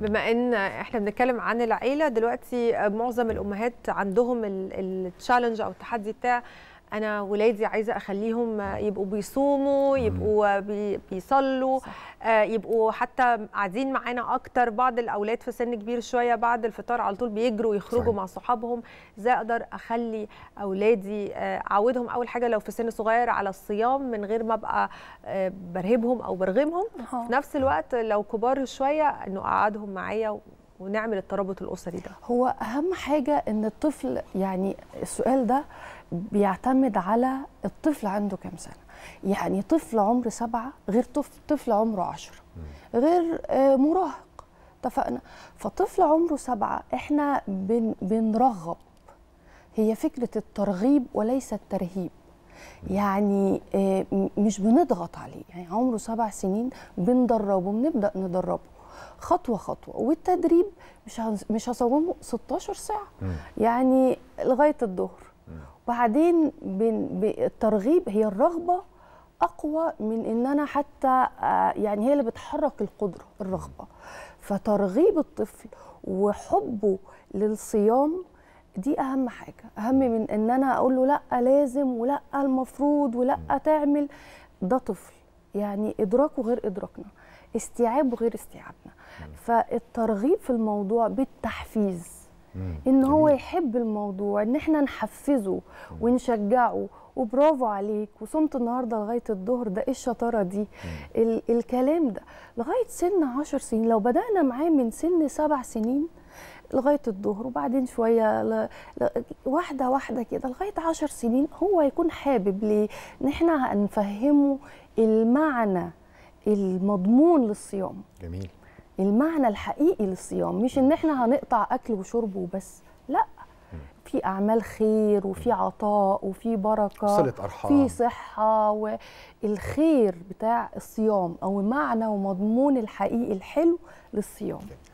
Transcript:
بما ان احنا بنتكلم عن العيله دلوقتي معظم الامهات عندهم التشالنج او التحدي بتاع انا ولادي عايزه اخليهم يبقوا بيصوموا يبقوا بيصلوا آه، يبقوا حتى قاعدين معانا اكتر بعض الاولاد في سن كبير شويه بعد الفطار على طول بيجروا يخرجوا صحيح. مع صحابهم ازاي اقدر اخلي اولادي آه، اعودهم اول حاجه لو في سن صغير على الصيام من غير ما ابقى آه، برهبهم او برغمهم أوه. في نفس الوقت لو كبار شويه انه اقعدهم معايا ونعمل الترابط الاسري ده هو اهم حاجه ان الطفل يعني السؤال ده بيعتمد على الطفل عنده كام سنه يعني طفل عمر سبعة غير طفل, طفل عمره عشرة غير آه، مراهق اتفقنا فطفل عمره سبعة احنا بن بنرغب هي فكرة الترغيب وليس الترهيب يعني آه، مش بنضغط عليه يعني عمره سبع سنين بندربه بنبدأ ندربه خطوه خطوه والتدريب مش مش هصومه 16 ساعه يعني لغايه الظهر وبعدين الترغيب هي الرغبه اقوى من ان انا حتى آه، يعني هي اللي بتحرك القدره الرغبه فترغيب الطفل وحبه للصيام دي اهم حاجه اهم من ان انا اقول له لا لازم ولا المفروض ولا تعمل ده طفل يعني ادراكه غير ادراكنا استيعابه غير استيعابنا فالترغيب في الموضوع بالتحفيز ان هو يحب الموضوع ان احنا نحفزه ونشجعه وبرافو عليك وصمت النهارده لغايه الظهر ده ايه الشطاره دي ال الكلام ده لغايه سن 10 سنين لو بدانا معاه من سن سبع سنين لغايه الظهر وبعدين شويه ل... ل... واحده واحده كده لغايه 10 سنين هو يكون حابب ليه ان احنا هنفهمه المعنى المضمون للصيام جميل المعنى الحقيقي للصيام مش ان احنا هنقطع اكل وشرب وبس لا في اعمال خير وفي عطاء وفي بركه صله ارحام في صحه والخير بتاع الصيام او معنى ومضمون الحقيقي الحلو للصيام